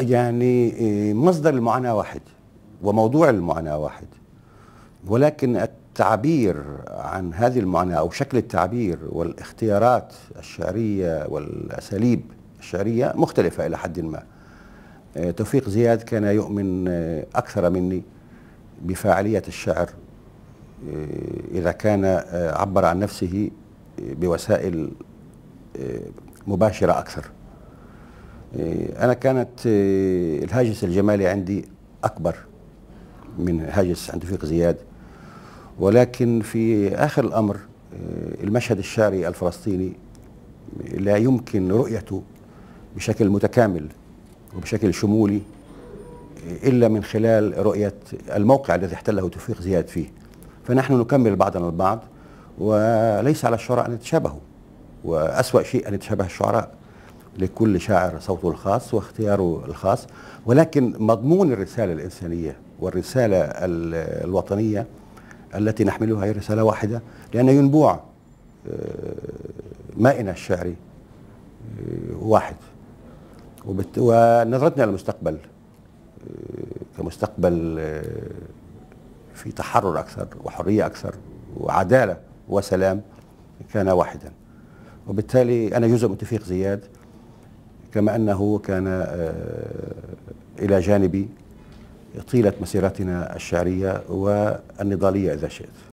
يعني آه، مصدر المعاناة واحد وموضوع المعاناة واحد ولكن التعبير عن هذه المعاناة أو شكل التعبير والاختيارات الشعرية والأساليب الشعرية مختلفة إلى حد ما آه، توفيق زياد كان يؤمن آه، أكثر مني بفاعلية الشعر إذا كان عبر عن نفسه بوسائل مباشرة أكثر إيه، انا كانت إيه، الهاجس الجمالي عندي اكبر من هاجس عند توفيق زياد ولكن في اخر الامر إيه، المشهد الشعري الفلسطيني لا يمكن رؤيته بشكل متكامل وبشكل شمولي الا من خلال رؤيه الموقع الذي احتله توفيق زياد فيه فنحن نكمل بعضنا البعض وليس على الشعراء ان يتشابهوا واسوا شيء ان يتشابه الشعراء لكل شاعر صوته الخاص واختياره الخاص ولكن مضمون الرسالة الإنسانية والرسالة الوطنية التي نحملها هي رسالة واحدة لأن ينبوع آه، مائنا الشعري آه، واحد ونظرتنا للمستقبل آه، كمستقبل في تحرر أكثر وحرية أكثر وعدالة وسلام كان واحدا وبالتالي أنا جزء من زياد كما أنه كان آه، إلى جانبي طيلة مسيرتنا الشعرية والنضالية إذا شئت